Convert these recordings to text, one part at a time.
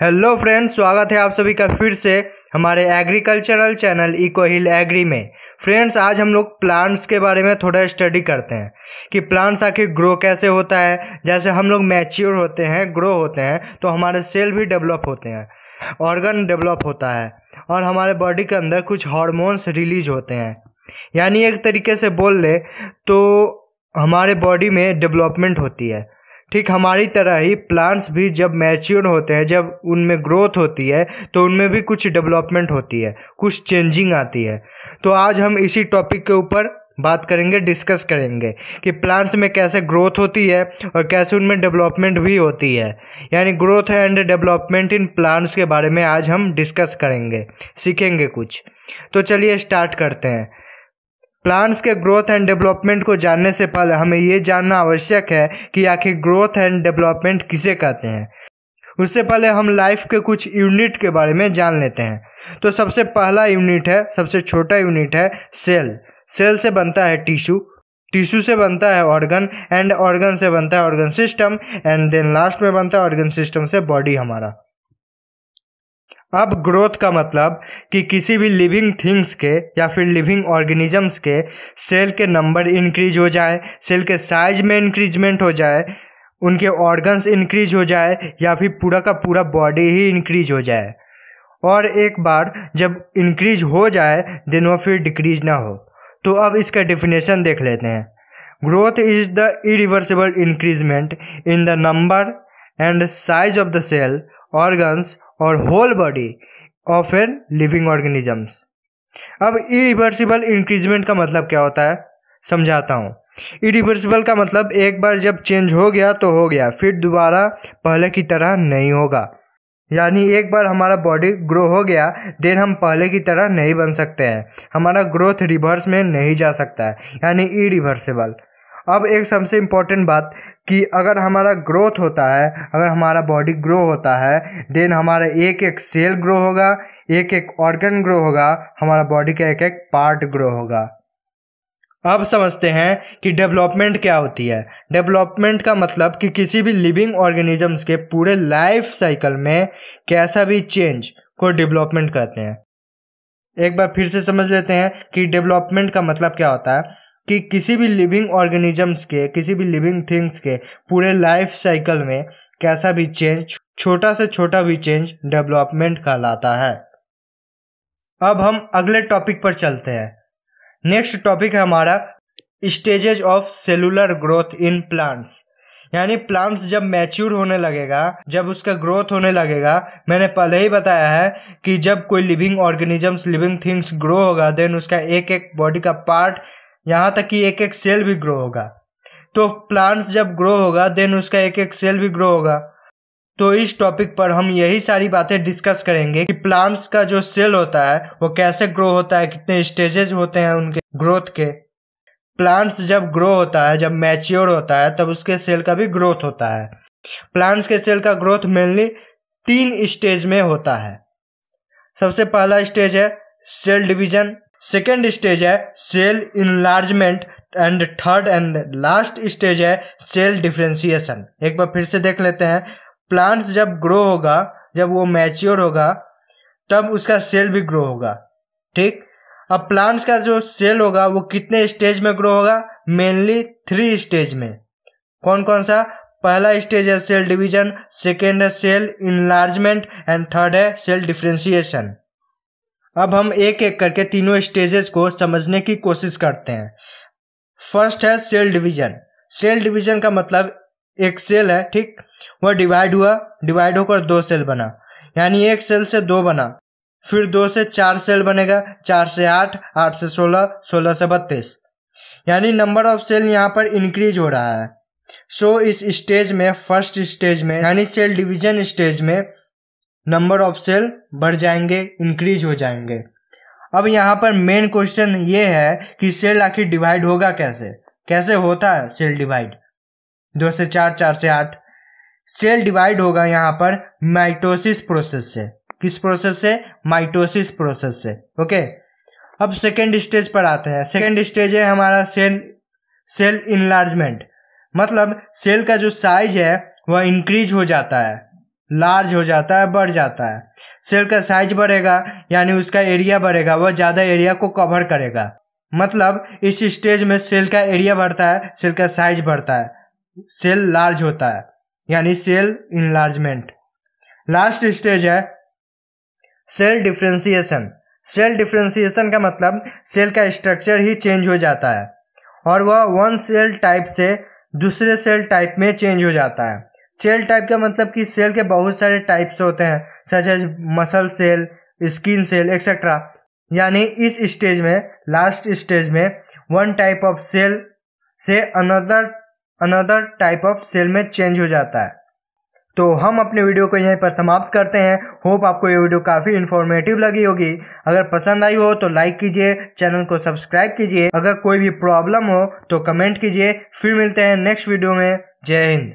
Hello friends स्वागत है आप सभी का फिर से हमारे agricultural channel eco hill agri में फ्रेंड्स आज हम लोग प्लांट्स के बारे में थोड़ा स्टडी करते हैं कि प्लांट्स आखिर ग्रो कैसे होता है जैसे हम लोग मैच्योर होते हैं ग्रो होते हैं तो हमारे सेल भी डेवलप होते हैं ऑर्गन डेवलप होता है और हमारे बॉडी के अंदर कुछ हॉर्मोन्स रिलीज होते हैं यानी एक तरीके से बोल ले तो हमारे बॉडी में डेवलपमेंट होती है ठीक हमारी तरह ही प्लांट्स भी जब मैच्योर होते हैं जब उनमें ग्रोथ होती है तो उनमें भी कुछ डेवलपमेंट होती है कुछ चेंजिंग आती है तो आज हम इसी टॉपिक के ऊपर बात करेंगे डिस्कस करेंगे कि प्लांट्स में कैसे ग्रोथ होती है और कैसे उनमें डेवलपमेंट भी होती है यानी growth and development in plants के बारे में आज हम डिस्कस करेंगे सीखेंगे कुछ तो चलिए स्टार्ट करते हैं प्लांट्स के ग्रोथ एंड डेवलपमेंट को जानने से पहले हमें ये जानना आवश्यक है कि आखिर ग्रोथ एंड डेवलपमेंट किसे कहते हैं उससे पहले हम लाइफ के कुछ यूनिट के बारे में जान लेते हैं तो सबसे पहला यूनिट है सबसे छोटा यूनिट है सेल सेल से बनता है टिश्यू टिश्यू से बनता है ऑर्गन एंड ऑर्गन से बनता है organ system and then last में बनता है ऑर्गन सिस्टम से बॉडी हमारा अब ग्रोथ का मतलब कि किसी भी लिविंग थिंग्स के या फिर लिविंग ऑर्गेनिजम्स के सेल के नंबर इंक्रीज हो जाए सेल के साइज में इंक्रीजमेंट हो जाए उनके ऑर्गन्स इंक्रीज हो जाए या फिर पूरा का पूरा बॉडी ही इंक्रीज हो जाए और एक बार जब इंक्रीज हो जाए देन वो फिर डिक्रीज ना हो तो अब इसका डिफिनेशन देख लेते हैं growth is the irreversible increment in the number and size of the cell organs और whole body of an living organisms अब इरिवर्सिबल इंक्रीजमेंट का मतलब क्या होता है समझाता हूँ इरिवर्सिबल का मतलब एक बार जब चेंज हो गया तो हो गया फिर दोबारा पहले की तरह नहीं होगा यानी एक बार हमारा बॉडी ग्रो हो गया देन हम पहले की तरह नहीं बन सकते हैं हमारा ग्रोथ रिवर्स में नहीं जा सकता है यानी इरिवर्सिबल अब एक सबसे इम्पोर्टेंट बात कि अगर हमारा ग्रोथ होता है अगर हमारा बॉडी ग्रो होता है देन हमारा एक एक सेल ग्रो होगा एक एक ऑर्गन ग्रो होगा हमारा बॉडी का एक एक पार्ट ग्रो होगा अब समझते हैं कि डेवलपमेंट क्या होती है डेवलपमेंट का मतलब कि किसी भी लिविंग ऑर्गेनिजम्स के पूरे लाइफ साइकिल में कैसा भी चेंज को डेवलपमेंट कहते हैं एक बार फिर से समझ लेते हैं कि डेवलपमेंट का मतलब क्या होता है कि किसी भी लिविंग ऑर्गेनिजम्स के किसी भी लिविंग थिंग्स के पूरे लाइफ साइकिल में कैसा भी चेंज छोटा से छोटा भी चेंज डेवलपमेंट कहलाता है अब हम अगले टॉपिक पर चलते हैं नेक्स्ट टॉपिक है हमारा stages of cellular growth in plants यानी प्लांट्स जब मैच्योर होने लगेगा जब उसका ग्रोथ होने लगेगा मैंने पहले ही बताया है कि जब कोई living organisms living things grow होगा देन उसका एक एक बॉडी का पार्ट यहाँ तक कि एक एक सेल भी ग्रो होगा तो प्लांट्स जब ग्रो होगा देन उसका एक एक सेल भी ग्रो होगा तो इस टॉपिक पर हम यही सारी बातें डिस्कस करेंगे कि प्लांट्स का जो सेल होता है वो कैसे ग्रो होता है कितने स्टेजेस होते हैं उनके ग्रोथ के प्लांट्स जब ग्रो होता है जब मैच्योर होता है तब उसके सेल का भी ग्रोथ होता है प्लांट्स के सेल का ग्रोथ मेनली तीन स्टेज में होता है सबसे पहला स्टेज है सेल डिवीजन सेकेंड स्टेज है cell enlargement and third and last stage है सेल डिफ्रेंसिएशन एक बार फिर से देख लेते हैं प्लांट्स जब ग्रो होगा जब वो मैच्योर होगा तब उसका सेल भी ग्रो होगा ठीक अब प्लांट्स का जो सेल होगा वो कितने स्टेज में ग्रो होगा मेनली थ्री स्टेज में कौन कौन सा पहला स्टेज है सेल डिवीजन सेकेंड है सेल इनलार्जमेंट एंड थर्ड है सेल डिफ्रेंसिएशन अब हम एक एक करके तीनों स्टेजेस को समझने की कोशिश करते हैं फर्स्ट है सेल डिवीजन सेल डिवीजन का मतलब एक सेल है ठीक वह डिवाइड हुआ डिवाइड होकर दो सेल बना यानी एक सेल से दो बना फिर दो से चार सेल बनेगा चार से आठ आठ से सोलह सोलह से बत्तीस यानी नंबर ऑफ सेल यहाँ पर इंक्रीज हो रहा है सो so, इस स्टेज में फर्स्ट स्टेज में यानी सेल डिवीजन स्टेज में नंबर ऑफ सेल बढ़ जाएंगे इंक्रीज हो जाएंगे अब यहाँ पर मेन क्वेश्चन ये है कि सेल आखिर डिवाइड होगा कैसे कैसे होता है सेल डिवाइड दो से चार चार से आठ सेल डिवाइड होगा यहाँ पर माइटोसिस प्रोसेस से किस प्रोसेस से माइटोसिस प्रोसेस से ओके अब सेकेंड स्टेज पर आते हैं सेकेंड स्टेज है हमारा सेल सेल इनलार्जमेंट मतलब सेल का जो साइज है वह इंक्रीज हो जाता है लार्ज हो जाता है बढ़ जाता है सेल का साइज बढ़ेगा यानी उसका एरिया बढ़ेगा वह ज़्यादा एरिया को कवर करेगा मतलब इस स्टेज में सेल का एरिया बढ़ता है सेल का साइज बढ़ता है सेल लार्ज होता है यानी सेल इनलार्जमेंट लास्ट स्टेज है सेल डिफ्रेंसीसन सेल डिफ्रेंसीसन का मतलब सेल का स्ट्रक्चर ही चेंज हो जाता है और वह वन सेल टाइप से दूसरे सेल टाइप में चेंज हो जाता है सेल टाइप का मतलब कि सेल के बहुत सारे टाइप्स होते हैं such as muscle cell skin cell etcetera यानी इस स्टेज में लास्ट स्टेज में वन टाइप ऑफ सेल से another another type of cell में चेंज हो जाता है तो हम अपने वीडियो को यहीं पर समाप्त करते हैं होप आपको ये वीडियो काफ़ी इन्फॉर्मेटिव लगी होगी अगर पसंद आई हो तो लाइक कीजिए चैनल को सब्सक्राइब कीजिए अगर कोई भी प्रॉब्लम हो तो कमेंट कीजिए फिर मिलते हैं नेक्स्ट वीडियो में जय हिंद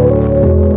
Thank you.